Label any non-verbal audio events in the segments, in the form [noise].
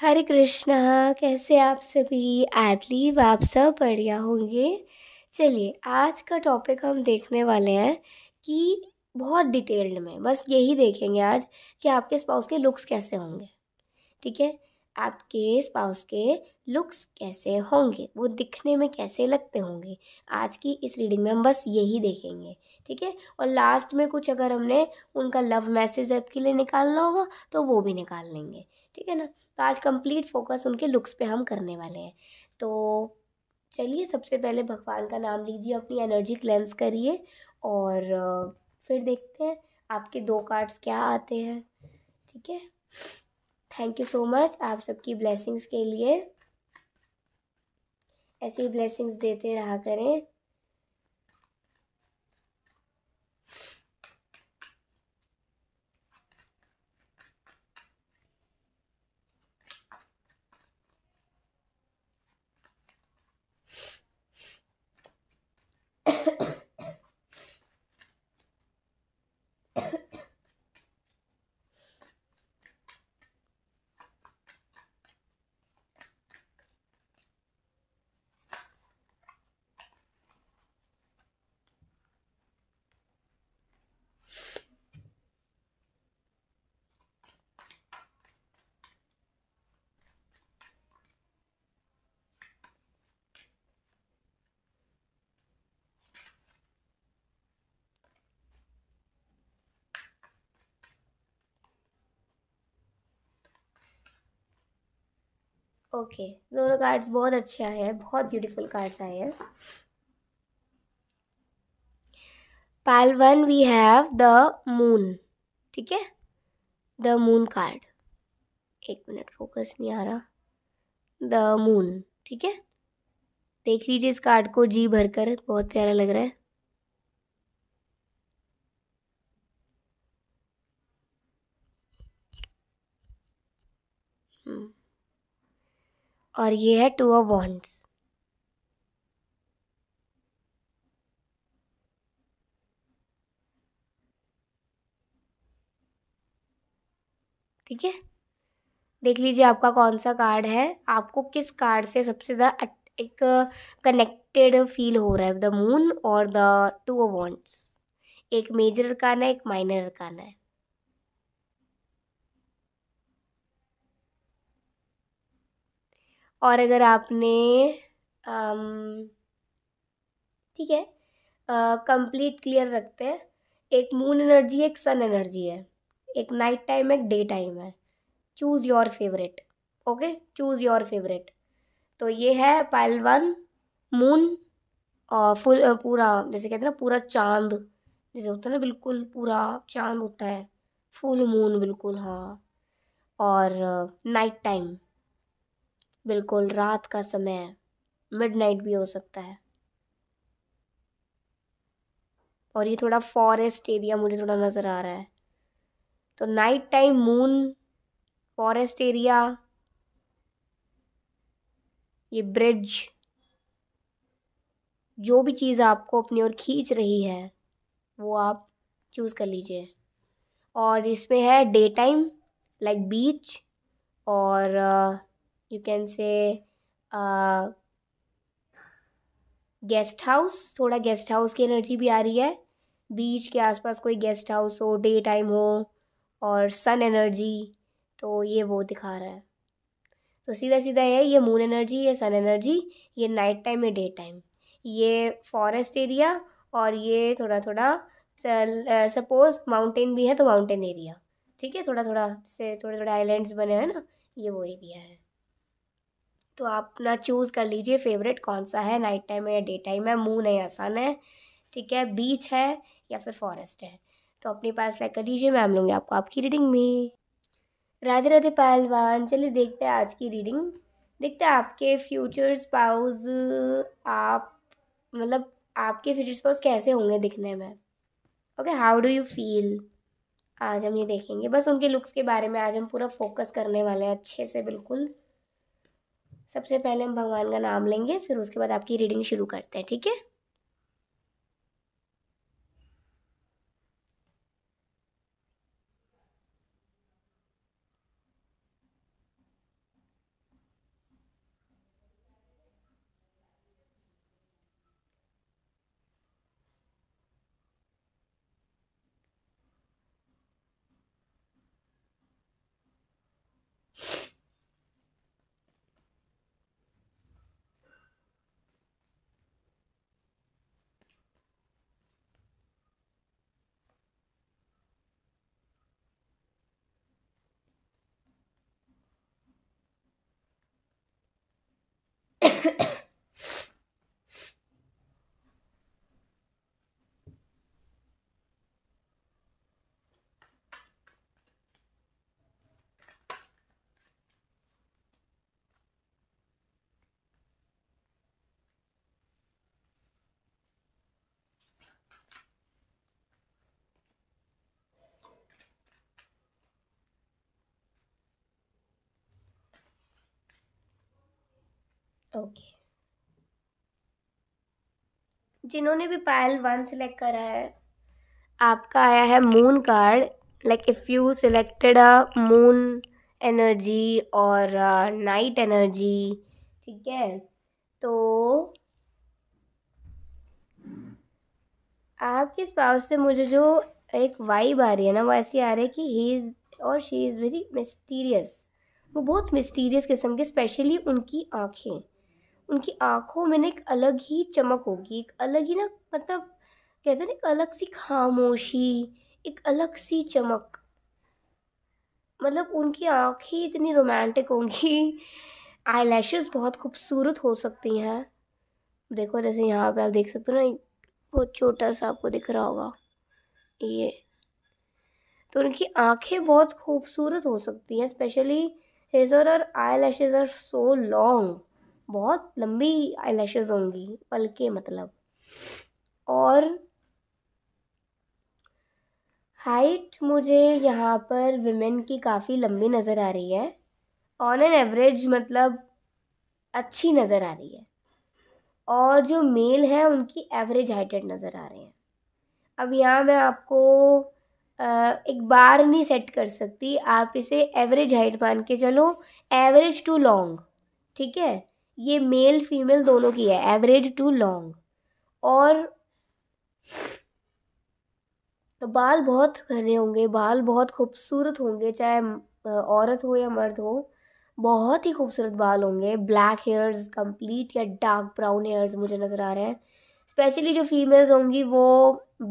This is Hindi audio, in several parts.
हरे कृष्णा कैसे आप सभी आई बिलीव आप सब बढ़िया होंगे चलिए आज का टॉपिक हम देखने वाले हैं कि बहुत डिटेल्ड में बस यही देखेंगे आज कि आपके स्पाउस के लुक्स कैसे होंगे ठीक है आपके स्पाउस के लुक्स कैसे होंगे वो दिखने में कैसे लगते होंगे आज की इस रीडिंग में हम बस यही देखेंगे ठीक है और लास्ट में कुछ अगर हमने उनका लव मैसेज आपके लिए निकालना होगा तो वो भी निकाल लेंगे ठीक है ना तो आज कंप्लीट फोकस उनके लुक्स पे हम करने वाले हैं तो चलिए सबसे पहले भगवान का नाम लीजिए अपनी एनर्जी क्लेंस करिए और फिर देखते हैं आपके दो कार्ड्स क्या आते हैं ठीक है थैंक यू सो मच आप सबकी ब्लेसिंग्स के लिए ऐसे ही ब्लेसिंग्स देते रहा करें ओके दोनों कार्ड्स बहुत अच्छे आए हैं बहुत ब्यूटीफुल कार्ड्स आए हैं pile one we have the moon ठीक है द मून कार्ड एक मिनट फोकस नहीं आ रहा द मून ठीक है देख लीजिए इस कार्ड को जी भरकर बहुत प्यारा लग रहा है और ये है टू ऑफ वॉन्ट्स ठीक है देख लीजिए आपका कौन सा कार्ड है आपको किस कार्ड से सबसे ज़्यादा एक कनेक्टेड uh, फील हो रहा है द मून और द टू ऑफ वॉन्ट्स एक मेजर अरकान है एक माइनर अरकान है और अगर आपने ठीक है कंप्लीट क्लियर रखते हैं एक मून एनर्जी है एक सन एनर्जी है एक नाइट टाइम है एक डे टाइम है choose your favourite okay choose your favourite तो ये है पाइल वन मून और फुल पूरा जैसे कहते हैं ना पूरा चांद जैसे होता है ना बिल्कुल पूरा चांद होता है फुल मून बिल्कुल हाँ और नाइट टाइम बिल्कुल रात का समय है मिडनाइट भी हो सकता है और ये थोड़ा फॉरेस्ट एरिया मुझे थोड़ा नज़र आ रहा है तो night time moon forest area ये ब्रिज जो भी चीज़ आपको अपनी ओर खींच रही है वो आप चूज़ कर लीजिए और इसमें है डे टाइम लाइक बीच और you can say guest house थोड़ा गेस्ट हाउस की एनर्जी भी आ रही है बीच के आसपास कोई गेस्ट हाउस हो डे टाइम हो और सन एनर्जी तो ये वो दिखा रहा है तो सीधा सीधा है ये मून एनर्जी ये सन एनर्जी ये नाइट टाइम ये डे टाइम ये फॉरेस्ट एरिया और ये थोड़ा थोड़ा सपोज माउंटेन भी है तो माउंटेन एरिया ठीक है थोड़ा थोड़ा से थोड़े थोड़े आइलैंड्स बने हैं ना ये वो एरिया है तो आप अपना चूज़ कर लीजिए फेवरेट कौन सा है नाइट टाइम है या डे टाइम है मून है या सन है ठीक है बीच है या फिर फॉरेस्ट है तो अपने पास लाइक कर लीजिए मैम लूँगी आपको आपकी रीडिंग में राधे राधे पहलवान चलिए देखते हैं आज की रीडिंग देखते हैं आपके फ्यूचर स्पाउस आप मतलब आपके फ्यूचर स्पाउस कैसे होंगे दिखने में okay how do you feel आज हम ये देखेंगे बस उनके लुक्स के बारे में आज हम पूरा फोकस करने वाले हैं अच्छे से बिल्कुल सबसे पहले हम भगवान का नाम लेंगे फिर उसके बाद आपकी रीडिंग शुरू करते हैं ठीक है ओके जिन्होंने भी पायल वन सिलेक्ट करा है आपका आया है moon card like if you selected a moon energy और नाइट uh, एनर्जी ठीक है तो आपके स्पाउस से मुझे जो एक वाइब आ रही है ना वो ऐसी आ रही है कि ही इज़ और शी इज़ वेरी मिस्टीरियस वो बहुत मिस्टीरियस किस्म के स्पेशली उनकी आँखें उनकी आँखों में ना एक अलग ही चमक होगी एक अलग ही ना मतलब कहते हैं ना अलग सी खामोशी एक अलग सी चमक मतलब उनकी आँखें इतनी रोमांटिक होंगी आई लैशेज़ बहुत खूबसूरत हो सकती हैं देखो जैसे यहाँ पे आप देख सकते हो ना बहुत छोटा सा आपको दिख रहा होगा ये तो उनकी आँखें बहुत खूबसूरत हो सकती हैं स्पेशली हेजर और eyelashes are so long बहुत लंबी आई होंगी पलके मतलब और हाइट मुझे यहाँ पर विमेन की काफ़ी लंबी नज़र आ रही है ऑन एन एवरेज मतलब अच्छी नज़र आ रही है और जो मेल हैं उनकी एवरेज हाइटेड नज़र आ रहे हैं अब यहाँ मैं आपको एक बार नहीं सेट कर सकती आप इसे एवरेज हाइट मान के चलो एवरेज टू लॉन्ग ठीक है ये मेल फीमेल दोनों की है एवरेज टू लॉन्ग और तो बाल बहुत घने होंगे बाल बहुत खूबसूरत होंगे चाहे औरत हो या मर्द हो बहुत ही खूबसूरत बाल होंगे ब्लैक हेयर्स कंप्लीट या डार्क ब्राउन हेयर्स मुझे नज़र आ रहे हैं स्पेशली जो फीमेल्स होंगी वो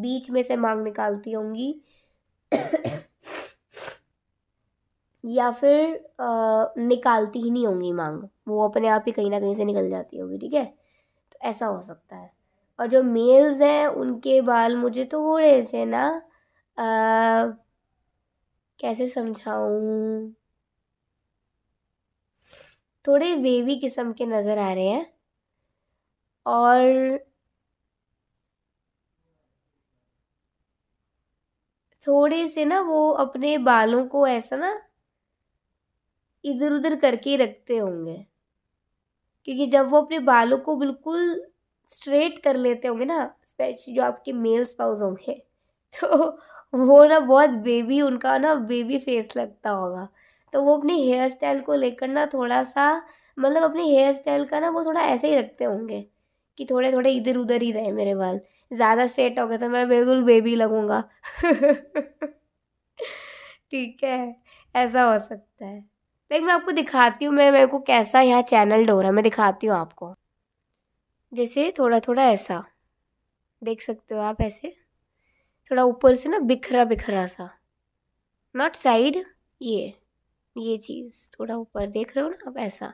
बीच में से मांग निकालती होंगी या फिर आ, निकालती ही नहीं होंगी मांग वो अपने आप ही कहीं ना कहीं से निकल जाती होगी ठीक है तो ऐसा हो सकता है और जो मेल्स हैं उनके बाल मुझे थोड़े से ना आ, कैसे समझाऊँ थोड़े वेवी किस्म के नज़र आ रहे हैं और थोड़े से ना वो अपने बालों को ऐसा ना इधर उधर करके ही रखते होंगे क्योंकि जब वो अपने बालों को बिल्कुल स्ट्रेट कर लेते होंगे ना स्पेशली जो आपके मेल स्पाउस होंगे तो वो ना बहुत बेबी उनका ना बेबी फेस लगता होगा तो वो अपने हेयर स्टाइल को लेकर ना थोड़ा सा मतलब अपने हेयर स्टाइल का ना वो थोड़ा ऐसे ही रखते होंगे कि थोड़े थोड़े इधर उधर ही रहे मेरे बाल ज़्यादा स्ट्रेट हो गए तो मैं बिल्कुल बेबी लगूँगा [laughs] ठीक है ऐसा हो सकता है लेकिन मैं आपको दिखाती हूँ मैं मेरे को कैसा यहाँ चैनल डो रहा है मैं दिखाती हूँ आपको जैसे थोड़ा थोड़ा ऐसा देख सकते हो आप ऐसे थोड़ा ऊपर से ना बिखरा बिखरा सा नॉट साइड ये ये चीज़ थोड़ा ऊपर देख रहे हो ना आप ऐसा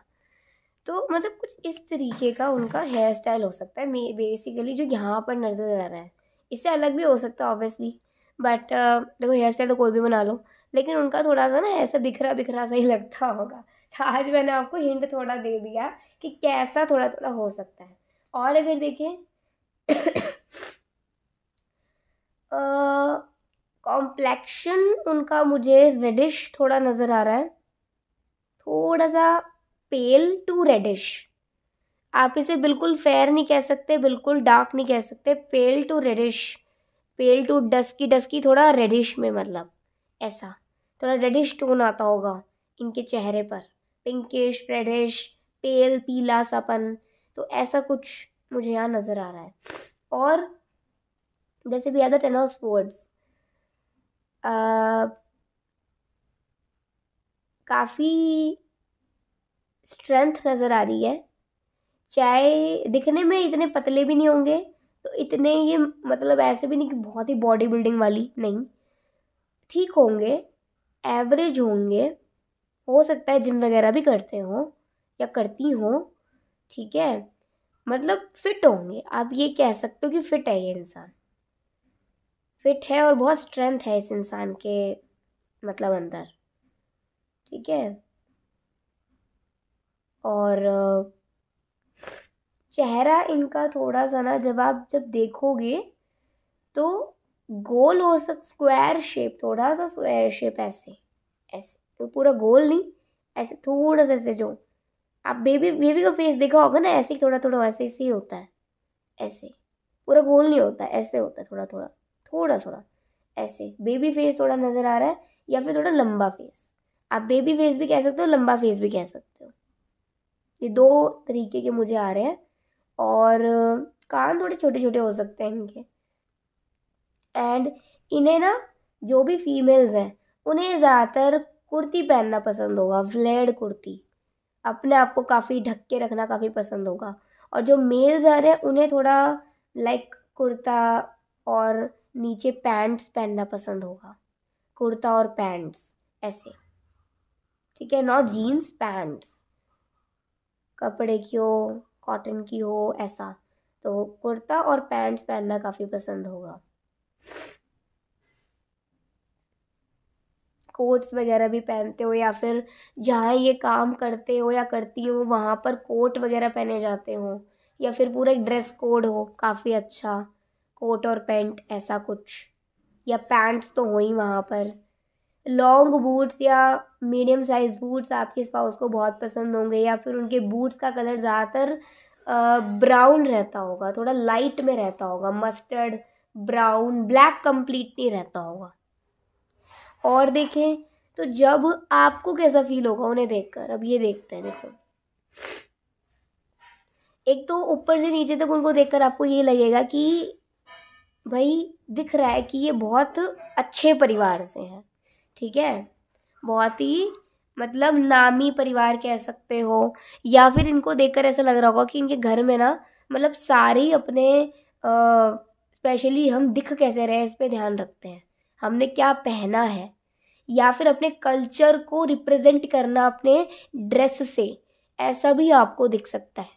तो मतलब कुछ इस तरीके का उनका हेयर स्टाइल हो सकता है बेसिकली जो यहाँ पर नज़र आ रहा है इससे अलग भी हो सकता है ऑब्वियसली बट देखो हेयर स्टाइल तो कोई भी बना लो लेकिन उनका थोड़ा सा ना ऐसा बिखरा बिखरा सा ही लगता होगा तो आज मैंने आपको हिंट थोड़ा दे दिया कि कैसा थोड़ा थोड़ा हो सकता है और अगर देखें कॉम्प्लेक्शन उनका मुझे रेडिश थोड़ा नज़र आ रहा है थोड़ा सा पेल टू रेडिश आप इसे बिल्कुल फेयर नहीं कह सकते बिल्कुल डार्क नहीं कह सकते pale to reddish pale to dusky dusky थोड़ा रेडिश में मतलब ऐसा थोड़ा रेडिश टोन आता होगा इनके चेहरे पर पिंकिश रेडिश पेल पीला सापन तो ऐसा कुछ मुझे यहाँ नज़र आ रहा है और जैसे भी अदर टेन ऑफ स्पोर्ट्स काफ़ी स्ट्रेंथ नज़र आ रही है चाहे दिखने में इतने पतले भी नहीं होंगे तो इतने ये मतलब ऐसे भी नहीं कि बहुत ही बॉडी बिल्डिंग वाली नहीं ठीक होंगे एवरेज होंगे हो सकता है जिम वगैरह भी करते हो या करती हो ठीक है मतलब फिट होंगे आप ये कह सकते हो कि फिट है ये इंसान फिट है और बहुत स्ट्रेंथ है इस इंसान के मतलब अंदर ठीक है और चेहरा इनका थोड़ा सा ना जब आप जब देखोगे तो गोल हो सक स्क्वायर शेप थोड़ा सा स्क्वायर शेप ऐसे ऐसे तो पूरा गोल नहीं ऐसे थोड़ा सा ऐसे जो आप बेबी बेबी का फेस देखा होगा ना ऐसे ही थोड़ा थोड़ा वैसे ही होता है ऐसे पूरा गोल नहीं होता ऐसे होता है थोड़ा थोड़ा थोड़ा थोड़ा ऐसे बेबी फेस थोड़ा नज़र आ रहा है या फिर थोड़ा लंबा फेस आप बेबी फेस भी कह सकते हो लंबा फेस भी कह सकते हो ये दो तरीके के मुझे आ रहे हैं और कान थोड़े छोटे छोटे हो सकते हैं इनके एंड इन्हें ना जो भी फीमेल्स हैं उन्हें ज़्यादातर कुर्ती पहनना पसंद होगा फ्लेड कुर्ती अपने आप को काफ़ी ढक के रखना काफ़ी पसंद होगा और जो मेल्स आ रहे हैं उन्हें थोड़ा लाइक कुर्ता और नीचे पैंट्स पहनना पसंद होगा कुर्ता और पैंट्स ऐसे ठीक है नॉट जीन्स पैंट्स कपड़े की हो कॉटन की हो ऐसा तो कुर्ता और पैंट्स पहनना काफ़ी पसंद होगा कोट्स वगैरह भी पहनते हो या फिर जहाँ ये काम करते हो या करती हो वहाँ पर कोट वगैरह पहने जाते हो या फिर पूरा एक ड्रेस कोड हो काफ़ी अच्छा कोट और पैंट ऐसा कुछ या पैंट्स तो हो ही वहाँ पर लॉन्ग बूट्स या मीडियम साइज़ बूट्स आपके स्पाउस को बहुत पसंद होंगे या फिर उनके बूट्स का कलर ज़्यादातर ब्राउन रहता होगा थोड़ा लाइट में रहता होगा मस्टर्ड ब्राउन ब्लैक कंप्लीट नहीं रहता होगा और देखें तो जब आपको कैसा फील होगा उन्हें देखकर अब ये देखते हैं देखो एक तो ऊपर से नीचे तक उनको देखकर आपको ये लगेगा कि भाई दिख रहा है कि ये बहुत अच्छे परिवार से हैं ठीक है बहुत ही मतलब नामी परिवार कह सकते हो या फिर इनको देखकर ऐसा लग रहा होगा कि इनके घर में ना मतलब सारे अपने आ, स्पेशली हम दिख कैसे रहे हैं इस पर ध्यान रखते हैं हमने क्या पहना है या फिर अपने कल्चर को रिप्रेजेंट करना अपने ड्रेस से ऐसा भी आपको दिख सकता है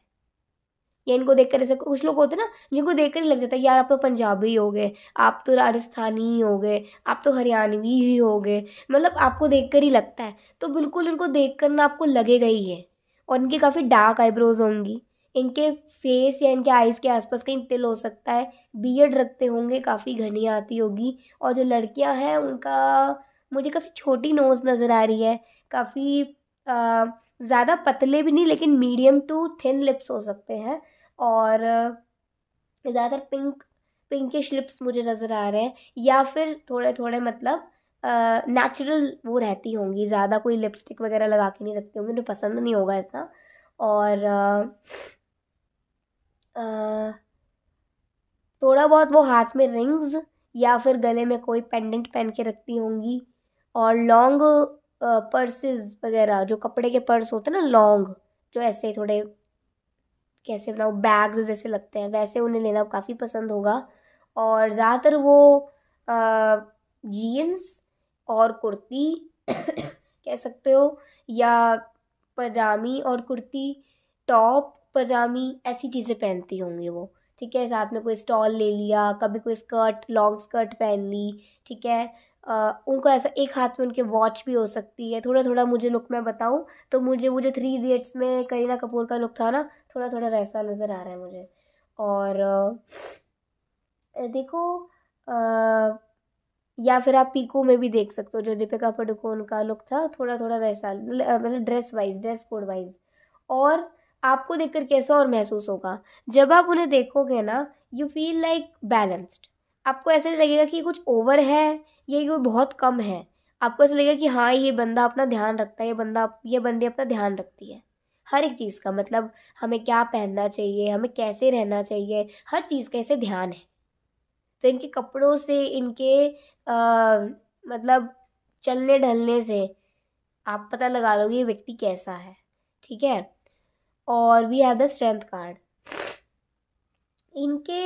या इनको कर ऐसे कुछ लोग होते हैं ना जिनको देख कर ही लग जाता है यार आप तो पंजाबी हो गए आप तो राजस्थानी हो गए आप तो हरियाणवी ही हो गए मतलब आपको देख कर ही लगता है तो बिल्कुल इनको देख कर ना आपको लगेगा ही है और इनकी काफ़ी डार्क आईब्रोज होंगी इनके फेस या इनके आइज़ के आसपास कहीं तिल हो सकता है बियड रखते होंगे काफ़ी घनी आती होगी और जो लड़कियां हैं उनका मुझे काफ़ी छोटी नोज़ नज़र आ रही है काफ़ी ज़्यादा पतले भी नहीं लेकिन मीडियम टू थिन लिप्स हो सकते हैं और ज़्यादातर पिंक पिंकिश लिप्स मुझे नज़र आ रहे हैं या फिर थोड़े थोड़े मतलब नेचुरल वो रहती होंगी ज़्यादा कोई लिपस्टिक वगैरह लगा के नहीं रखती होंगी उन्हें पसंद नहीं होगा इतना और थोड़ा बहुत वो हाथ में रिंग्स या फिर गले में कोई पेंडेंट पहन के रखती होंगी और लॉन्ग पर्सेस वगैरह जो कपड़े के पर्स होते हैं ना लॉन्ग जो ऐसे थोड़े कैसे बनाओ बैग्स जैसे लगते हैं वैसे उन्हें लेना काफ़ी पसंद होगा और ज़्यादातर वो जीन्स और कुर्ती [coughs] कह सकते हो या पजामी और कुर्ती टॉप पजामी ऐसी चीज़ें पहनती होंगी वो ठीक है साथ में कोई स्टॉल ले लिया कभी कोई स्कर्ट लॉन्ग स्कर्ट पहन ली ठीक है आ, उनको ऐसा एक हाथ में उनके वॉच भी हो सकती है थोड़ा थोड़ा मुझे लुक मैं बताऊँ तो मुझे वो जो थ्री इडियट्स में करीना कपूर का लुक था ना थोड़ा थोड़ा वैसा नज़र आ रहा है मुझे और देखो आ, या फिर आप पीको में भी देख सकते हो जो दीपिका पडुकोन का लुक था थोड़ा थोड़ा वैसा मतलब dress wise dress code wise और आपको देखकर कैसा और महसूस होगा जब आप उन्हें देखोगे ना यू फील लाइक बैलेंस्ड आपको ऐसा नहीं लगेगा कि कुछ ओवर है या ये बहुत कम है आपको ऐसा लगेगा कि हाँ ये बंदा अपना ध्यान रखता है ये बंदा ये बंदी अपना ध्यान रखती है हर एक चीज़ का मतलब हमें क्या पहनना चाहिए हमें कैसे रहना चाहिए हर चीज़ का ऐसे ध्यान है तो इनके कपड़ों से इनके आ, मतलब चलने ढलने से आप पता लगा लोगे ये व्यक्ति कैसा है ठीक है और we have the strength card इनके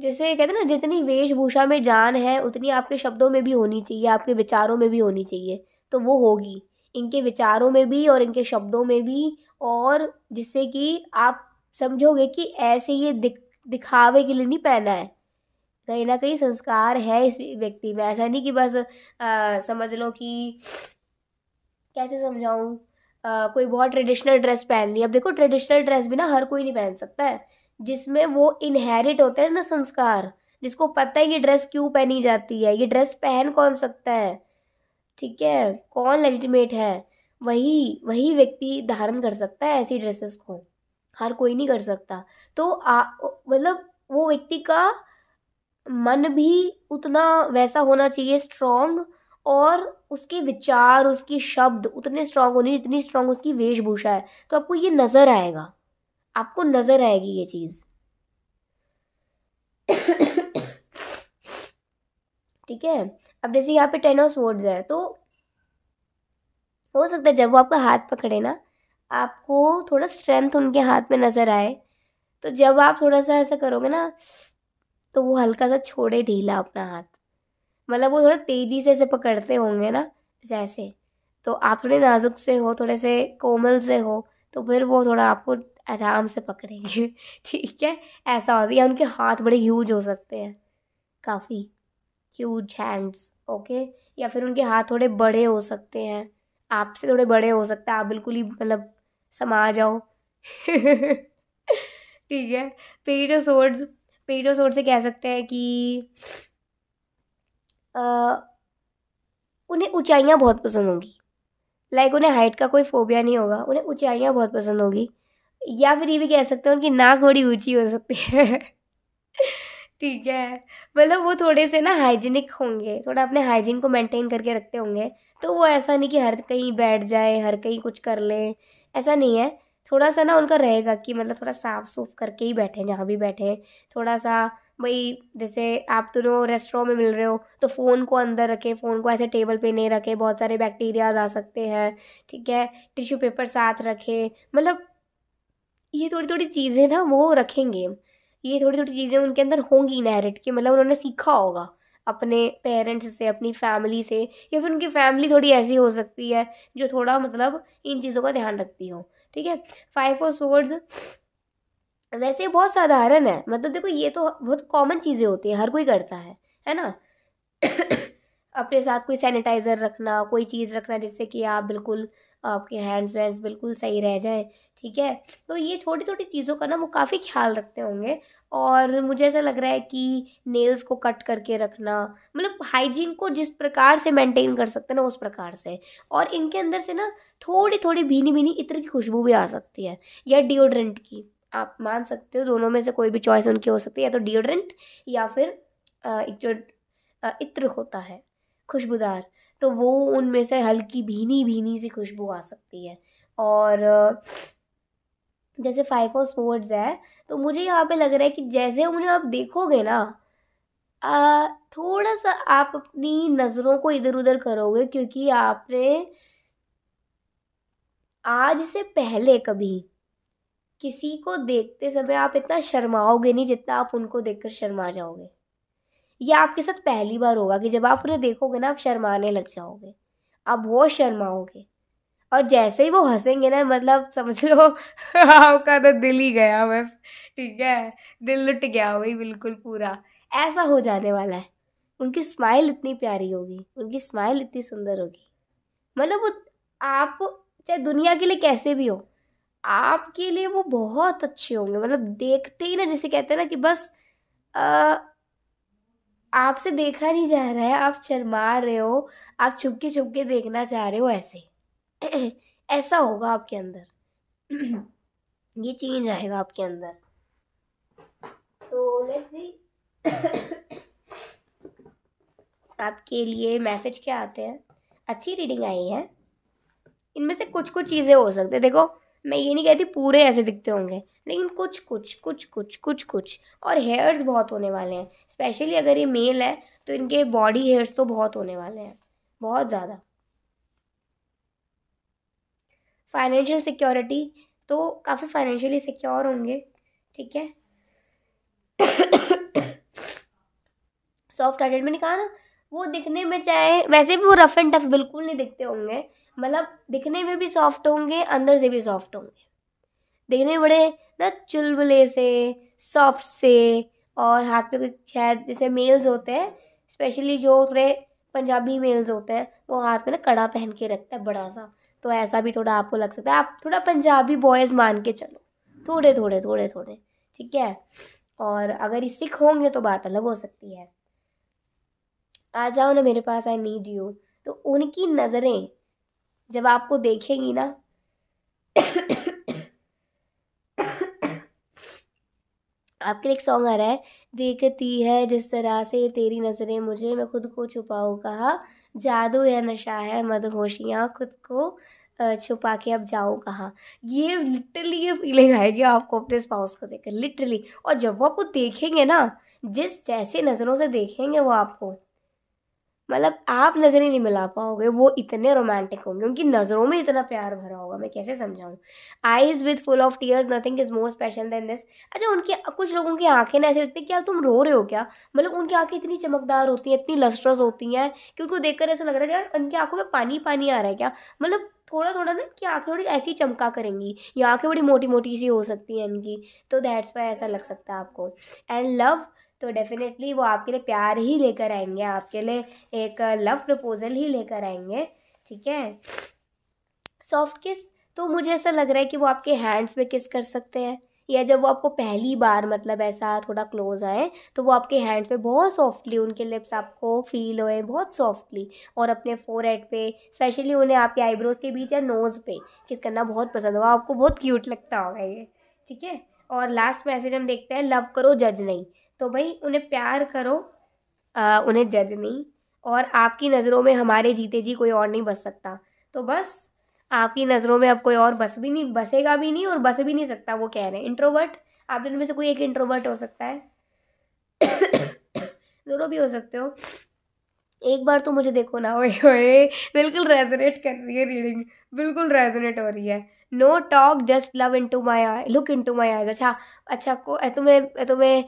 जैसे कहते हैं ना जितनी वेशभूषा में जान है उतनी आपके शब्दों में भी होनी चाहिए आपके विचारों में भी होनी चाहिए तो वो होगी इनके विचारों में भी और इनके शब्दों में भी और जिससे कि आप समझोगे कि ऐसे ये दिख दिखावे के लिए नहीं पहना है कहीं ना कहीं संस्कार है इस व्यक्ति में ऐसा नहीं कि बस आ, समझ लो कि कैसे समझाऊँ आ, कोई बहुत ट्रेडिशनल ड्रेस पहन ली अब देखो ट्रेडिशनल ड्रेस भी ना हर कोई नहीं पहन सकता है जिसमें वो इनहेरिट होते हैं ना संस्कार जिसको पता है ये ड्रेस क्यों पहनी जाती है ये ड्रेस पहन कौन सकता है ठीक है कौन लेजिटिमेट है वही वही व्यक्ति धारण कर सकता है ऐसी ड्रेसेस को हर कोई नहीं कर सकता तो मतलब वो व्यक्ति का मन भी उतना वैसा होना चाहिए स्ट्रॉन्ग और उसके विचार उसके शब्द उतने स्ट्रांग होने जितनी स्ट्रांग उसकी वेशभूषा है तो आपको ये नज़र आएगा आपको नज़र आएगी ये चीज़ ठीक है अब जैसे यहाँ पे टेन ऑफ वर्ड्स है तो हो सकता है जब वो आपका हाथ पकड़े ना आपको थोड़ा स्ट्रेंथ उनके हाथ में नज़र आए तो जब आप थोड़ा सा ऐसा करोगे ना तो वो हल्का सा छोड़े ढीला अपना हाथ मतलब वो थोड़ा तेज़ी से ऐसे पकड़ते होंगे ना जैसे तो आप थोड़े नाजुक से हो थोड़े से कोमल से हो तो फिर वो थोड़ा आपको आराम से पकड़ेंगे [laughs] ठीक है ऐसा होता है या उनके हाथ बड़े ह्यूज हो सकते हैं काफ़ी ह्यूज हैंड्स ओके या फिर उनके हाथ थोड़े बड़े हो सकते हैं आपसे थोड़े बड़े हो सकते हैं आप बिल्कुल ही मतलब समा जाओ [laughs] ठीक है page of swords page of sword से कह सकते हैं कि उन्हें ऊंचाइयाँ बहुत पसंद होंगी लाइक उन्हें हाइट का कोई फोबिया नहीं होगा उन्हें ऊंचाइयाँ बहुत पसंद होंगी या फिर ये भी कह सकते हैं उनकी नाक थोड़ी ऊंची हो सकती है [laughs] ठीक है मतलब वो थोड़े से ना हाइजीनिक होंगे थोड़ा अपने हाइजीन को मेंटेन करके रखते होंगे तो वो ऐसा नहीं कि हर कहीं बैठ जाए हर कहीं कुछ कर लें ऐसा नहीं है थोड़ा सा ना उनका रहेगा कि मतलब थोड़ा साफ सूफ करके ही बैठें जहाँ भी बैठें थोड़ा सा भाई जैसे आप दोनों रेस्टोरेंट में मिल रहे हो तो फ़ोन को अंदर रखें फ़ोन को ऐसे टेबल पे नहीं रखें बहुत सारे बैक्टीरियाज आ सकते हैं ठीक है टिश्यू पेपर साथ रखें मतलब ये थोड़ी थोड़ी चीज़ें ना वो रखेंगे ये थोड़ी थोड़ी चीज़ें उनके अंदर होंगी इनहेरिट की मतलब उन्होंने सीखा होगा अपने पेरेंट्स से अपनी फैमिली से या फिर उनकी फैमिली थोड़ी ऐसी हो सकती है जो थोड़ा मतलब इन चीज़ों का ध्यान रखती हो ठीक है फाइव ऑफ सोर्ड्स वैसे बहुत साधारण है मतलब देखो ये तो बहुत कॉमन चीज़ें होती है हर कोई करता है है ना [coughs] अपने साथ कोई सैनिटाइज़र रखना कोई चीज़ रखना जिससे कि आप बिल्कुल आपके हैंड्स वैंड्स बिल्कुल सही रह जाए ठीक है तो ये छोटी छोटी चीज़ों का ना वो काफ़ी ख्याल रखते होंगे और मुझे ऐसा लग रहा है कि नेल्स को कट करके रखना मतलब हाइजीन को जिस प्रकार से मेंटेन कर सकते हैं ना उस प्रकार से और इनके अंदर से ना थोड़ी थोड़ी भीनी भीनी इत्र की खुशबू भी आ सकती है या डिओड्रेंट की आप मान सकते हो दोनों में से कोई भी चॉइस उनकी हो सकती है या तो डिओड्रेंट या फिर एक जो इत्र होता है खुशबूदार तो वो उनमें से हल्की भीनी भीनी सी खुशबू आ सकती है और जैसे फाइव ऑफ स्पोर्ट्स है तो मुझे यहाँ पे लग रहा है कि जैसे उन्हें आप देखोगे ना आ, थोड़ा सा आप अपनी नज़रों को इधर उधर करोगे क्योंकि आपने आज से पहले कभी किसी को देखते समय आप इतना शर्माओगे नहीं जितना आप उनको देखकर शर्मा जाओगे या आपके साथ पहली बार होगा कि जब आप उन्हें देखोगे ना आप शर्माने लग जाओगे आप वो शर्माओगे और जैसे ही वो हंसेंगे ना मतलब समझ लो आपका तो दिल ही गया बस ठीक है दिल लुट गया वही बिल्कुल पूरा ऐसा हो जाने वाला है उनकी स्माइल इतनी प्यारी होगी उनकी स्माइल इतनी सुंदर होगी मतलब वो आप चाहे दुनिया के लिए कैसे भी हो आपके लिए वो बहुत अच्छे होंगे मतलब देखते ही ना जैसे कहते हैं ना कि बस आपसे देखा नहीं जा रहा है आप शर्मा रहे हो आप छुपके छुपके देखना चाह रहे हो ऐसे [clears throat] ऐसा होगा आपके अंदर [clears throat] ये चेंज आएगा आपके अंदर तो लेट्स सी [clears throat] आपके लिए मैसेज क्या आते हैं अच्छी रीडिंग आई है इनमें से कुछ कुछ चीज़ें हो सकते हैं देखो मैं ये नहीं कहती पूरे ऐसे दिखते होंगे लेकिन कुछ कुछ कुछ कुछ कुछ कुछ और हेयर्स बहुत होने वाले हैं स्पेशली अगर ये मेल है तो इनके बॉडी हेयर्स तो बहुत होने वाले हैं बहुत ज़्यादा फाइनेंशियल सिक्योरिटी तो काफ़ी फाइनेंशियली सिक्योर होंगे ठीक है सॉफ्ट [coughs] हार्टेड मैंने कहा ना वो दिखने में चाहे वैसे भी वो रफ़ एंड टफ बिल्कुल नहीं दिखते होंगे मतलब दिखने में भी सॉफ्ट होंगे अंदर से भी सॉफ्ट होंगे देखने बड़े ना चुलबुले से सॉफ्ट से और हाथ पे कुछ शायद जैसे मेल्स होते हैं स्पेशली जो थोड़े पंजाबी मेल्स होते हैं वो हाथ में ना कड़ा पहन के रखता है बड़ा सा तो ऐसा भी थोड़ा आपको लग सकता है आप थोड़ा पंजाबी बॉयज़ मान के चलो थोड़े थोड़े थोड़े थोड़े ठीक है और अगर ये सिख होंगे तो बात अलग हो सकती है आ जाओ ना मेरे पास आई नीड यू तो उनकी नज़रें जब आपको देखेंगी ना आपके लिए एक सॉन्ग आ रहा है देखती है जिस तरह से तेरी नजरें मुझे मैं खुद को छुपाऊँ कहा जादू है नशा है मदहोशियाँ खुद को छुपा के अब जाओ कहाँ ये लिटरली ये फीलिंग आएगी आपको अपने स्पाउस को देखकर लिटरली और जब वो आपको देखेंगे ना जिस जैसे नज़रों से देखेंगे वो आपको मतलब आप नज़र ही नहीं मिला पाओगे वो इतने रोमांटिक होंगे उनकी नज़रों में इतना प्यार भरा होगा मैं कैसे समझाऊँ eyes with full of tears nothing is more special than this अच्छा उनकी कुछ लोगों की आंखें ना ऐसे लगती हैं क्या तुम रो रहे हो क्या मतलब उनकी आंखें इतनी चमकदार होती हैं इतनी लस्ट्रस होती हैं कि उनको देख ऐसा लग रहा है यार उनकी आंखों में पानी पानी आ रहा है क्या मतलब थोड़ा थोड़ा ना कि आंखें थोड़ी ऐसी चमका करेंगी या आंखें बड़ी मोटी मोटी सी हो सकती हैं इनकी तो दैट्स वाई ऐसा लग सकता है आपको एंड लव तो डेफ़िनेटली वो आपके लिए प्यार ही लेकर आएंगे आपके लिए एक लव प्रपोज़ल ही लेकर आएंगे ठीक है सॉफ्ट किस तो मुझे ऐसा लग रहा है कि वो आपके हैंड्स में किस कर सकते हैं या जब वो आपको पहली बार मतलब ऐसा थोड़ा क्लोज आए तो वो आपके हैंड पे बहुत सॉफ्टली उनके लिप्स आपको फील होए बहुत सॉफ्टली और अपने फोर हेड पे स्पेशली उन्हें आपके आईब्रोज के बीच या नोज़ पे किस करना बहुत पसंद होगा आपको बहुत क्यूट लगता होगा ये ठीक है और लास्ट मैसेज हम देखते हैं लव करो जज नहीं तो भाई उन्हें प्यार करो आ, उन्हें जज नहीं और आपकी नज़रों में हमारे जीते जी कोई और नहीं बस सकता तो बस आपकी नज़रों में अब कोई और बस भी नहीं बसेगा भी नहीं और बस भी नहीं सकता वो कह रहे हैं इंट्रोवर्ट आप दोनों में से कोई एक इंट्रोवर्ट हो सकता है [coughs] दोनों भी हो सकते हो एक बार तो मुझे देखो ना [laughs] ओए ओए बिल्कुल रेजोनेट कर रही है रीडिंग बिल्कुल रेजोनेट हो रही है no talk just love into my eye look into my eyes अच्छा अच्छा को तुम्हें तुम्हें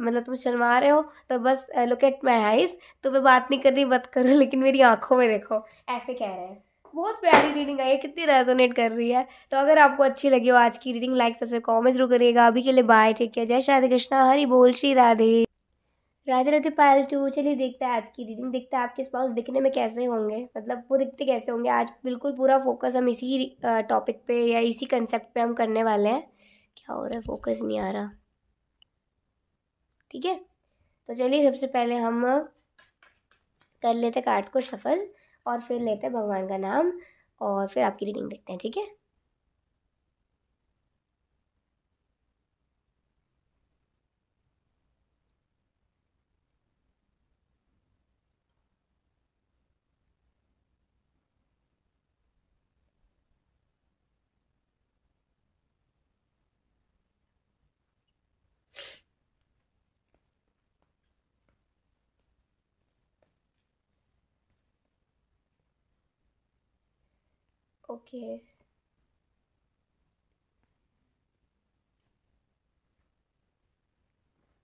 मतलब तुम शर्मा रहे हो तो बस लुक एट माई आईज तुम्हें बात नहीं कर रही मत करो लेकिन मेरी आंखों में देखो ऐसे कह रहे हैं बहुत प्यारी रीडिंग आई है कितनी रेजोनेट कर रही है तो अगर आपको अच्छी लगी हो आज की रीडिंग लाइक सबसे कॉमेंट जरूर करिएगा अभी के लिए बाय ठीक है जय श्री कृष्णा हरी बोल श्री राधे राधे राधे पायल टू चलिए देखते हैं आज की रीडिंग देखते हैं आपके स्पाउस दिखने में कैसे होंगे मतलब वो दिखते कैसे होंगे आज बिल्कुल पूरा फोकस हम इसी टॉपिक पे या इसी कंसेप्ट पे हम करने वाले हैं क्या हो रहा है फोकस नहीं आ रहा ठीक है तो चलिए सबसे पहले हम कर लेते कार्ड्स को शफल और फिर लेते भगवान का नाम और फिर आपकी रीडिंग देखते हैं ठीक है Okay.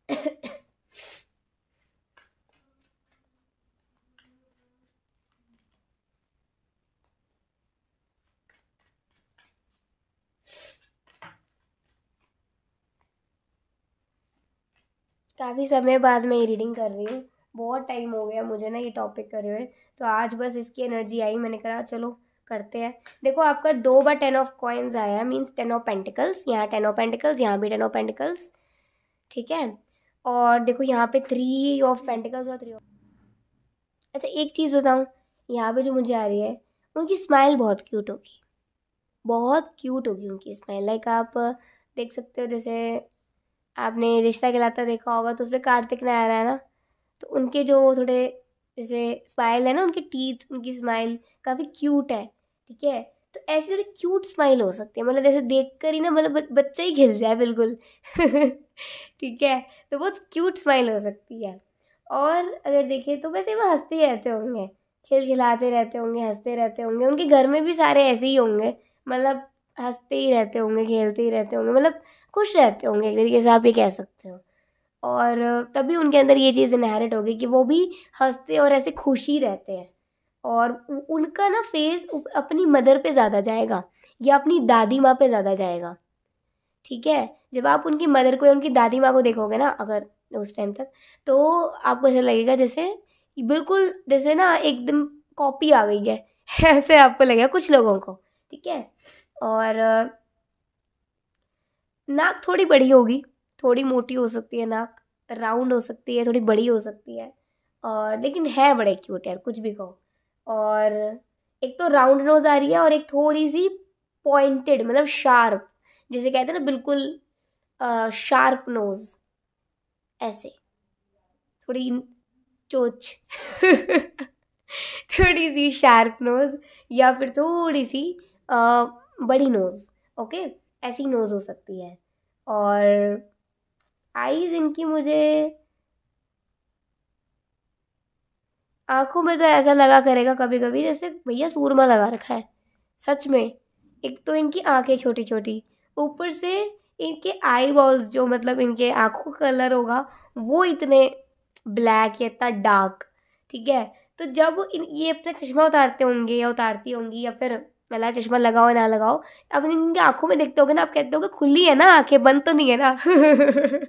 [coughs] काफ़ी समय बाद मैं ये रीडिंग कर रही हूँ बहुत टाइम हो गया मुझे ना ये टॉपिक करे हुए तो आज बस इसकी एनर्जी आई मैंने कहा चलो करते हैं देखो आपका दो बार टेन ऑफ कॉइन्स आया है मीन्स टेन ऑफ पेंटिकल्स यहाँ टेन ऑफ पेंटिकल्स यहाँ भी टेन ऑफ पेंटिकल्स ठीक है और देखो यहाँ पे थ्री ऑफ पेंटिकल्स और थ्री ऑफ अच्छा एक चीज़ बताऊँ यहाँ पे जो मुझे आ रही है उनकी स्माइल बहुत क्यूट होगी बहुत क्यूट होगी उनकी स्माइल लाइक आप देख सकते हो जैसे आपने रिश्ता कहलाता देखा होगा तो उसमें कार्तिक नारायण आ रहा है ना तो उनके जो थोड़े जैसे स्माइल है ना उनके टीथ उनकी स्माइल काफ़ी क्यूट है ठीक है तो ऐसी थोड़ी क्यूट स्माइल हो सकती है मतलब जैसे देख कर ही ना मतलब बच्चा ही खिल जाए बिल्कुल [laughs] ठीक है तो बहुत क्यूट स्माइल हो सकती है और अगर देखें तो वैसे वो हंसते ही रहते होंगे खेल खिलाते रहते होंगे हंसते रहते होंगे उनके घर में भी सारे ऐसे ही होंगे मतलब हंसते ही रहते होंगे खेलते ही रहते होंगे मतलब खुश रहते होंगे एक तरीके से आप ये कह सकते हो और तभी उनके अंदर ये चीज़ इनहेरिट होगी कि वो भी हंसते और ऐसे खुशी रहते हैं और उनका ना फेस अपनी मदर पे ज़्यादा जाएगा या अपनी दादी माँ पे ज़्यादा जाएगा ठीक है जब आप उनकी मदर को या उनकी दादी माँ को देखोगे ना अगर उस टाइम तक तो आपको ऐसा लगेगा जैसे बिल्कुल जैसे ना एकदम कॉपी आ गई है [laughs] ऐसे आपको लगेगा कुछ लोगों को ठीक है और नाक थोड़ी बड़ी होगी थोड़ी मोटी हो सकती है नाक राउंड हो सकती है थोड़ी बड़ी हो सकती है और लेकिन है बड़े क्यूट यार कुछ भी कहो और एक तो राउंड नोज आ रही है और एक थोड़ी सी पॉइंटेड मतलब शार्प जिसे कहते हैं ना बिल्कुल आ, शार्प नोज ऐसे थोड़ी चोच [laughs] थोड़ी सी शार्प नोज या फिर थोड़ी सी आ, बड़ी नोज ओके ऐसी नोज हो सकती है और आईज इनकी मुझे आंखों में तो ऐसा लगा करेगा कभी कभी जैसे भैया सूरमा लगा रखा है सच में एक तो इनकी आंखें छोटी छोटी ऊपर से इनके आई बॉल्स जो मतलब इनके आंखों का कलर होगा वो इतने ब्लैक या इतना डार्क ठीक है तो जब इन ये अपना चश्मा उतारते होंगे या उतारती होंगी या फिर पहला चश्मा लगाओ ना लगाओ अब इनकी आंखों में देखते हो ना आप कहते हो कि खुली है ना आंखें बंद तो नहीं है ना [laughs]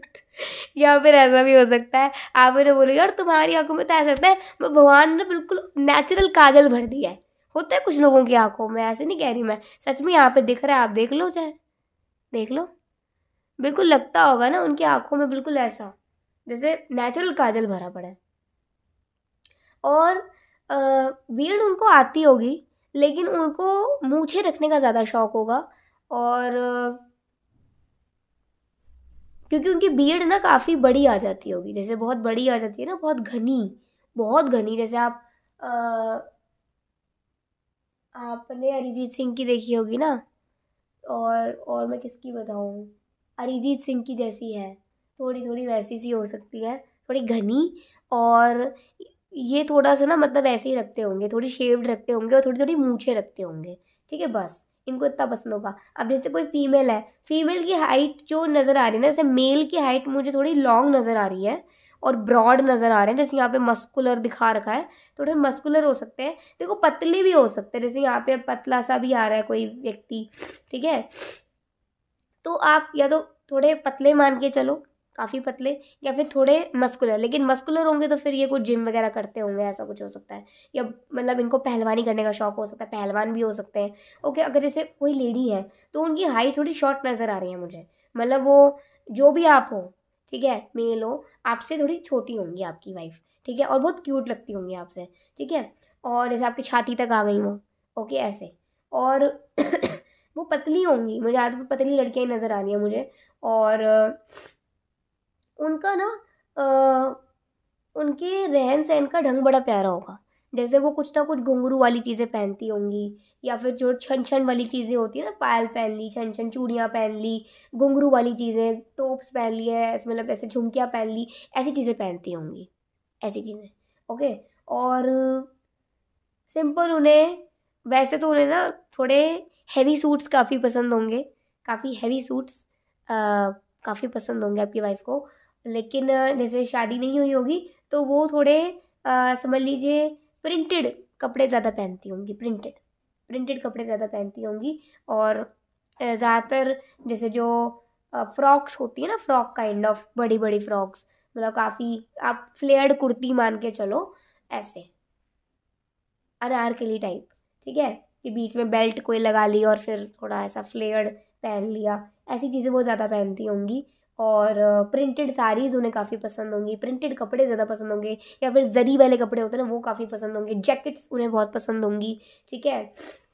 या फिर ऐसा भी हो सकता है आप इन्हें बोले और तुम्हारी आंखों में तो ऐसा लगता है भगवान ने बिल्कुल नेचुरल काजल भर दिया है होता है कुछ लोगों की आंखों में ऐसे नहीं कह रही मैं सच में यहाँ पर दिख रहा है आप देख लो चाहे देख लो बिल्कुल लगता होगा ना उनकी आंखों में बिल्कुल ऐसा जैसे नेचुरल काजल भरा पड़ा है और बीड उनको आती होगी लेकिन उनको मूछे रखने का ज़्यादा शौक होगा और क्योंकि उनकी बियड ना काफ़ी बड़ी आ जाती होगी जैसे बहुत बड़ी आ जाती है ना बहुत घनी बहुत घनी जैसे आप आ, आपने अरिजीत सिंह की देखी होगी ना और और मैं किसकी बताऊँ अरिजीत सिंह की जैसी है थोड़ी थोड़ी वैसी सी हो सकती है थोड़ी घनी और ये थोड़ा सा ना मतलब ऐसे ही रखते होंगे थोड़ी शेव्ड रखते होंगे और थोड़ी थोड़ी मूछे रखते होंगे ठीक है बस इनको इतना पसंद होगा अब जैसे कोई फीमेल है फीमेल की हाइट जो नज़र आ रही है ना जैसे मेल की हाइट मुझे थोड़ी लॉन्ग नज़र आ रही है और ब्रॉड नज़र आ रहे हैं जैसे यहाँ पे मस्कुलर दिखा रखा है थोड़े मस्कुलर हो सकते हैं देखो पतले भी हो सकते हैं जैसे यहाँ पे पतला सा भी आ रहा है कोई व्यक्ति ठीक है तो आप या तो थोड़े पतले मान के चलो काफ़ी पतले या फिर थोड़े मस्कुलर लेकिन मस्कुलर होंगे तो फिर ये कुछ जिम वगैरह करते होंगे ऐसा कुछ हो सकता है या मतलब इनको पहलवानी करने का शौक हो सकता है पहलवान भी हो सकते हैं ओके अगर जैसे कोई लेडी है तो उनकी हाइट थोड़ी शॉर्ट नज़र आ रही है मुझे मतलब वो जो भी आप हो ठीक है मेल हो आपसे थोड़ी छोटी होंगी आपकी वाइफ ठीक है और बहुत क्यूट लगती होंगी आपसे ठीक है और जैसे आपकी छाती तक आ गई हो ओके ऐसे और [coughs] वो पतली होंगी मुझे आज पतली लड़कियाँ ही नज़र आ रही हैं मुझे और उनका ना उनके रहन सहन का ढंग बड़ा प्यारा होगा जैसे वो कुछ ना कुछ घुंघरू वाली चीज़ें पहनती होंगी या फिर जो छन छन वाली चीज़ें होती है ना पायल पहन ली छन छन चूड़ियाँ पहन ली घुंघरू वाली चीज़ें टोप्स पहन ली है ऐसे मतलब ऐसे झुमकियाँ पहन ली ऐसी चीज़ें पहनती होंगी ऐसी चीज़ें ओके और सिंपल उन्हें वैसे तो उन्हें ना थोड़े हैवी सूट्स काफ़ी पसंद होंगे काफ़ी हैवी सूट्स काफ़ी पसंद होंगे आपकी वाइफ को लेकिन जैसे शादी नहीं हुई होगी तो वो थोड़े समझ लीजिए प्रिंटेड कपड़े ज़्यादा पहनती होंगी प्रिंटेड प्रिंटेड कपड़े ज़्यादा पहनती होंगी और ज़्यादातर जैसे जो फ्रॉक्स होती है ना फ्रॉक काइंड ऑफ बड़ी बड़ी फ्रॉक्स मतलब काफ़ी आप फ्लेयर्ड कुर्ती मान के चलो ऐसे अनारकली टाइप ठीक है कि बीच में बेल्ट कोई लगा ली और फिर थोड़ा ऐसा फ्लेयर्ड पहन लिया ऐसी चीज़ें वो ज़्यादा पहनती होंगी और प्रिंटेड साड़ीज़ उन्हें काफ़ी पसंद होंगी प्रिंटेड कपड़े ज़्यादा पसंद होंगे या फिर जरी वाले कपड़े होते हैं ना वो काफ़ी पसंद होंगे जैकेट्स उन्हें बहुत पसंद होंगी ठीक है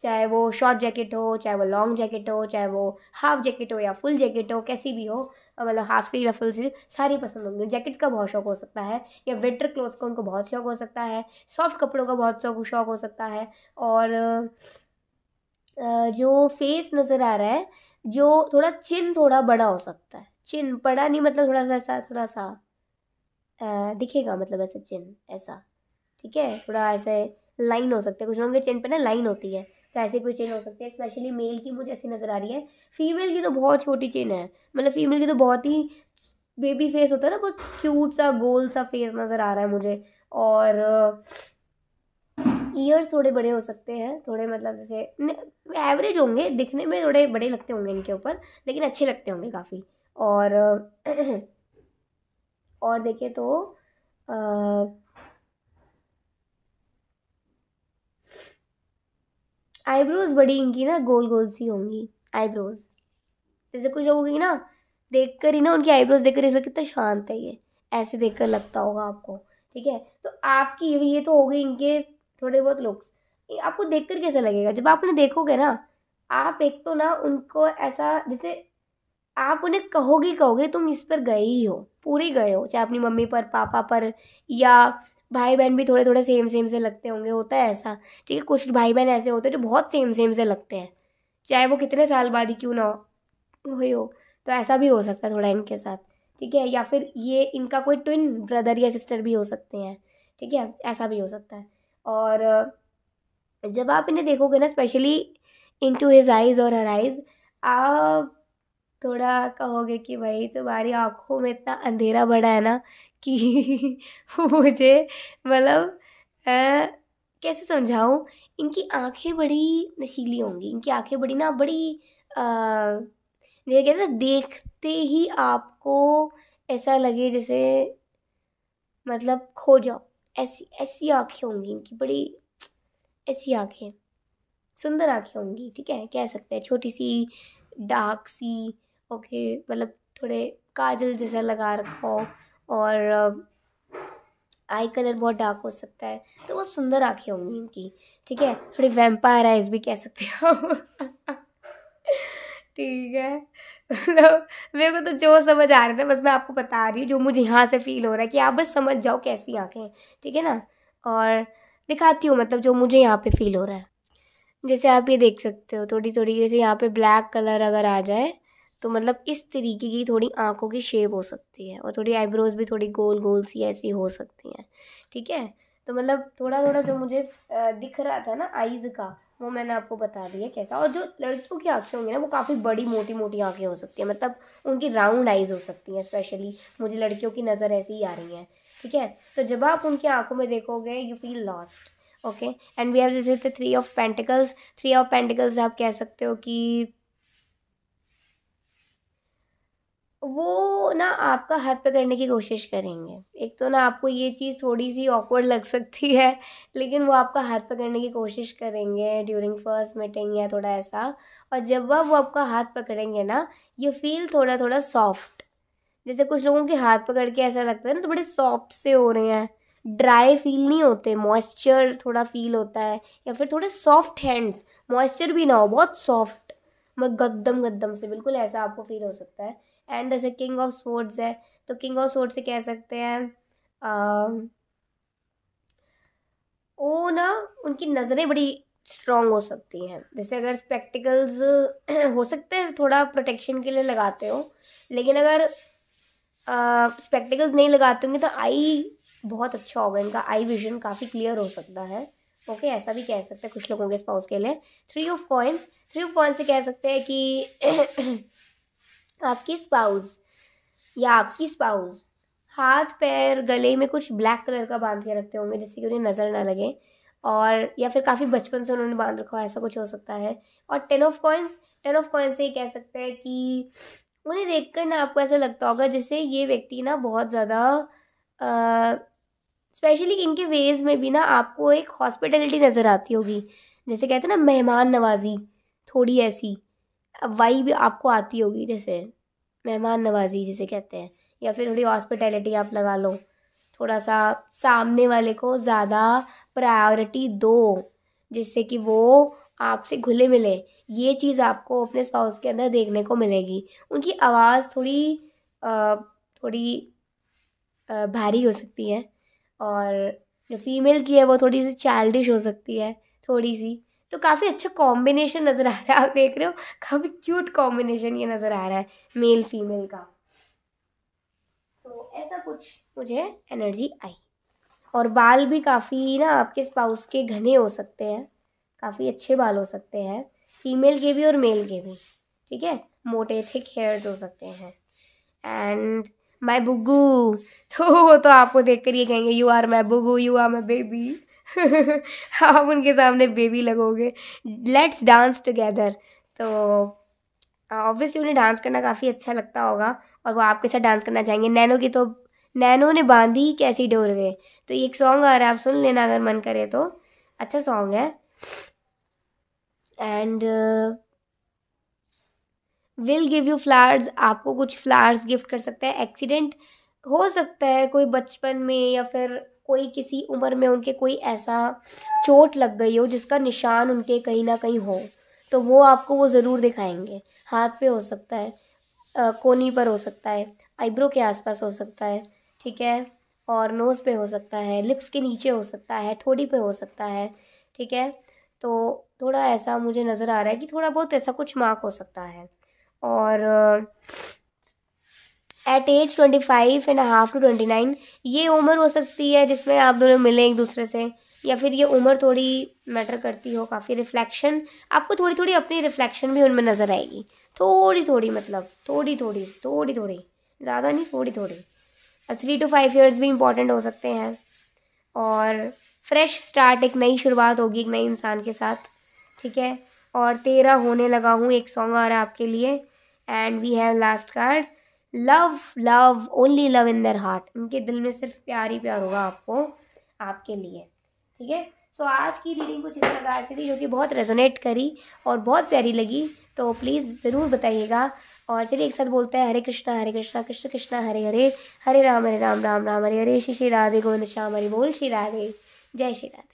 चाहे वो शॉर्ट जैकेट हो चाहे वो लॉन्ग जैकेट हो चाहे वो हाफ जैकेट हो या फुल जैकेट हो कैसी भी हो मतलब हाफ स्लीव या फुल स्लीव सारी पसंद होंगी जैकेट्स का बहुत शौक हो सकता है या विंटर क्लोथ्स का उनको बहुत शौक हो सकता है सॉफ्ट कपड़ों का बहुत शौक शौक हो सकता है और जो फेस नज़र आ रहा है जो थोड़ा चिन थोड़ा बड़ा हो सकता है चिन्ह पड़ा नहीं मतलब थोड़ा सा ऐसा थोड़ा सा दिखेगा मतलब ऐसा चिन्ह ऐसा ठीक है थोड़ा ऐसे लाइन हो सकता है कुछ लोगों के चिन पे ना लाइन होती है तो ऐसे कोई चेन हो सकते हैं स्पेशली मेल की मुझे ऐसी नज़र आ रही है फीमेल की तो बहुत छोटी चेन है मतलब फीमेल की तो बहुत ही बेबी फेस होता है ना बहुत क्यूट सा गोल सा फेस नज़र आ रहा है मुझे और ईयर्स थोड़े बड़े हो सकते हैं थोड़े मतलब जैसे एवरेज होंगे दिखने में थोड़े बड़े लगते होंगे इनके ऊपर लेकिन अच्छे लगते होंगे काफ़ी और [clears throat] और देखें तो आईब्रोज बड़ी इनकी ना गोल गोल सी होंगी आईब्रोज जैसे कुछ लोग होगी ना देख कर ही ना उनकी आईब्रोज देख कर ऐसा कितना शांत है ये ऐसे देख कर लगता होगा आपको ठीक है तो आपकी ये तो हो गई इनके थोड़े बहुत लुक्स आपको देख कर कैसा लगेगा जब आपने देखोगे ना आप एक तो ना उनको ऐसा जैसे आप उन्हें कहोगे कहोगे तुम इस पर गए ही हो पूरे गए हो चाहे अपनी मम्मी पर पापा पर या भाई बहन भी थोड़े थोड़े सेम सेम से लगते होंगे होता है ऐसा ठीक है कुछ भाई बहन ऐसे होते हैं जो बहुत सेम सेम से लगते हैं चाहे वो कितने साल बाद ही क्यों ना हो हो तो ऐसा भी हो सकता है थोड़ा इनके साथ ठीक है या फिर ये इनका कोई ट्विन ब्रदर या सिस्टर भी हो सकते हैं ठीक है ऐसा भी हो सकता है और जब आप इन्हें देखोगे ना specially into his eyes और हर आइज़ आप थोड़ा कहोगे कि भाई तुम्हारी आँखों में इतना अंधेरा बड़ा है ना कि [laughs] मुझे मतलब कैसे समझाऊँ इनकी आँखें बड़ी नशीली होंगी इनकी आँखें बड़ी ना बड़ी जैसे कहते हैं देखते ही आपको ऐसा लगे जैसे मतलब खो जाओ ऐसी ऐसी आँखें होंगी इनकी बड़ी ऐसी आँखें सुंदर आँखें होंगी ठीक है कह सकते हैं छोटी सी डार्क सी ओके मतलब थोड़े काजल जैसा लगा रखा हो और आई कलर बहुत डार्क हो सकता है तो वो सुंदर आँखें होंगी इनकी ठीक है थोड़ी वेम्पायर आइज भी कह सकते हो [laughs] ठीक है मतलब मेरे को तो जो समझ आ रहा है बस मैं आपको बता रही हूँ जो मुझे यहाँ से फील हो रहा है कि आप बस समझ जाओ कैसी आँखें ठीक है ना और दिखाती हूँ मतलब जो मुझे यहाँ पे फील हो रहा है जैसे आप ये देख सकते हो थोड़ी थोड़ी जैसे यहाँ पे ब्लैक कलर अगर आ जाए तो मतलब इस तरीके की थोड़ी आँखों की शेप हो सकती है और थोड़ी आईब्रोज भी थोड़ी गोल गोल सी ऐसी हो सकती हैं ठीक है तो मतलब थोड़ा थोड़ा जो मुझे दिख रहा था ना आइज़ का वो मैंने आपको बता दिया कैसा और जो लड़कियों की आँखें होंगी ना वो काफ़ी बड़ी मोटी मोटी आँखें हो सकती हैं मतलब उनकी राउंड आइज़ हो सकती हैं स्पेशली मुझे लड़कियों की नज़र ऐसी ही आ रही है ठीक है तो जब आप उनकी आँखों में देखोगे you feel lost okay and we have जैसे three of pentacles three of pentacles आप कह सकते हो कि वो ना आपका हाथ पकड़ने की कोशिश करेंगे एक तो ना आपको ये चीज़ थोड़ी सी ऑकवर्ड लग सकती है लेकिन वो आपका हाथ पकड़ने की कोशिश करेंगे ड्यूरिंग फर्स्ट मीटिंग या थोड़ा ऐसा और जब आप वो आपका हाथ पकड़ेंगे ना ये फील थोड़ा थोड़ा सॉफ्ट जैसे कुछ लोगों के हाथ पकड़ के ऐसा लगता है ना तो बड़े सॉफ्ट से हो रहे हैं ड्राई फील नहीं होते मॉइस्चर थोड़ा फील होता है या फिर थोड़े सॉफ्ट हैंड्स मॉइस्चर भी ना हो बहुत सॉफ्ट मैं गद्दम गद्दम से बिल्कुल ऐसा आपको फील हो सकता है एंड जैसे किंग ऑफ स्पोर्ट्स है तो किंग ऑफ स्पोर्ट्स से कह सकते हैं वो ना उनकी नज़रें बड़ी स्ट्रॉन्ग हो सकती हैं जैसे अगर स्पेक्टिकल्स [clears throat] हो सकते हैं थोड़ा प्रोटेक्शन के लिए लगाते हो लेकिन अगर स्पेक्टिकल्स नहीं लगाते होंगे तो आई बहुत अच्छा होगा इनका आई विजन काफ़ी क्लियर हो सकता है ओके okay, ऐसा भी कह सकते हैं कुछ लोगों के स्पाउस के लिए three of coins three of coins से कह सकते हैं कि [clears throat] आपकी स्पाउस या आपकी स्पाउस हाथ पैर गले में कुछ ब्लैक कलर का बांध के रखते होंगे जिससे कि उन्हें नज़र ना लगे और या फिर काफ़ी बचपन से उन्होंने बांध रखा हो ऐसा कुछ हो सकता है और ten of coins ten of coins से ये कह सकते हैं कि उन्हें देखकर ना आपको ऐसा लगता होगा जैसे ये व्यक्ति ना बहुत ज़्यादा स्पेशली इनके वेज में भी ना आपको एक हॉस्पिटलिटी नज़र आती होगी जैसे कहते हैं ना मेहमान नवाजी थोड़ी ऐसी वाई भी आपको आती होगी जैसे मेहमान नवाजी जिसे कहते हैं या फिर थोड़ी हॉस्पिटैलिटी आप लगा लो थोड़ा सा सामने वाले को ज़्यादा प्रायोरिटी दो जिससे कि वो आपसे घुले मिले ये चीज़ आपको अपने स्पाउस के अंदर देखने को मिलेगी उनकी आवाज़ थोड़ी थोड़ी भारी हो सकती है और जो फीमेल की है वो थोड़ी सी चाइल्डिश हो सकती है थोड़ी सी तो काफ़ी अच्छा कॉम्बिनेशन नज़र आ रहा है आप देख रहे हो काफ़ी क्यूट कॉम्बिनेशन ये नज़र आ रहा है मेल फीमेल का तो ऐसा कुछ मुझे एनर्जी आई और बाल भी काफ़ी ना आपके स्पाउस के घने हो सकते हैं काफ़ी अच्छे बाल हो सकते हैं फीमेल के भी और मेल के भी ठीक है मोटे थिक हेयर्स हो सकते हैं एंड माई बुगू तो वो तो आपको देख कर ये कहेंगे यू आर माई बुगू यू आर माई बेबी आप उनके सामने बेबी लगोगे लेट्स डांस टुगेदर तो ऑब्वियसली uh, उन्हें डांस करना काफ़ी अच्छा लगता होगा और वो आपके साथ डांस करना चाहेंगे नैनो की तो नैनो ने बांधी ही कैसी डोर रहे तो एक सॉन्ग आ रहा है आप सुन लेना अगर मन करे तो अच्छा सॉन्ग है and will give you flowers आपको कुछ फ्लावर्स गिफ्ट कर सकते हैं एक्सीडेंट हो सकता है कोई बचपन में या फिर कोई किसी उम्र में उनके कोई ऐसा चोट लग गई हो जिसका निशान उनके कहीं ना कहीं हो तो वो आपको वो ज़रूर दिखाएंगे हाथ पे हो सकता है आ, कोनी पर हो सकता है आईब्रो के आसपास हो सकता है ठीक है और नोज़ पे हो सकता है लिप्स के नीचे हो सकता है थोड़ी पे हो सकता है ठीक है तो थोड़ा ऐसा मुझे नज़र आ रहा है कि थोड़ा बहुत ऐसा कुछ मार्क हो सकता है और at age twenty five and half to twenty nine ये उम्र हो सकती है जिसमें आप दोनों मिलें एक दूसरे से या फिर ये उम्र थोड़ी मैटर करती हो काफ़ी रिफ्लेक्शन आपको थोड़ी थोड़ी अपनी रिफ्लेक्शन भी उनमें नज़र आएगी थोड़ी थोड़ी मतलब थोड़ी थोड़ी थोड़ी थोड़ी ज़्यादा नहीं थोड़ी थोड़ी थ्री टू फाइव ईयर्स भी इंपॉर्टेंट हो सकते हैं और फ्रेश स्टार्ट एक नई शुरुआत होगी एक नए इंसान के साथ ठीक है और तेरा होने लगा हूँ एक सॉन्ग आ रहा है आपके लिए and we have last card love love only love in their heart इनके दिल में सिर्फ प्यार ही प्यार होगा आपको आपके लिए ठीक है सो आज की रीडिंग कुछ इस प्रकार से थी जो कि बहुत रेजोनेट करी और बहुत प्यारी लगी तो प्लीज़ ज़रूर बताइएगा और चलिए एक साथ बोलते हैं हरे कृष्णा हरे कृष्णा कृष्ण कृष्णा हरे हरे हरे राम हरे राम राम राम हरे हरे श्री श्री राधे गोविंद श्याम हरे बोल श्री राधे जय श्री राधे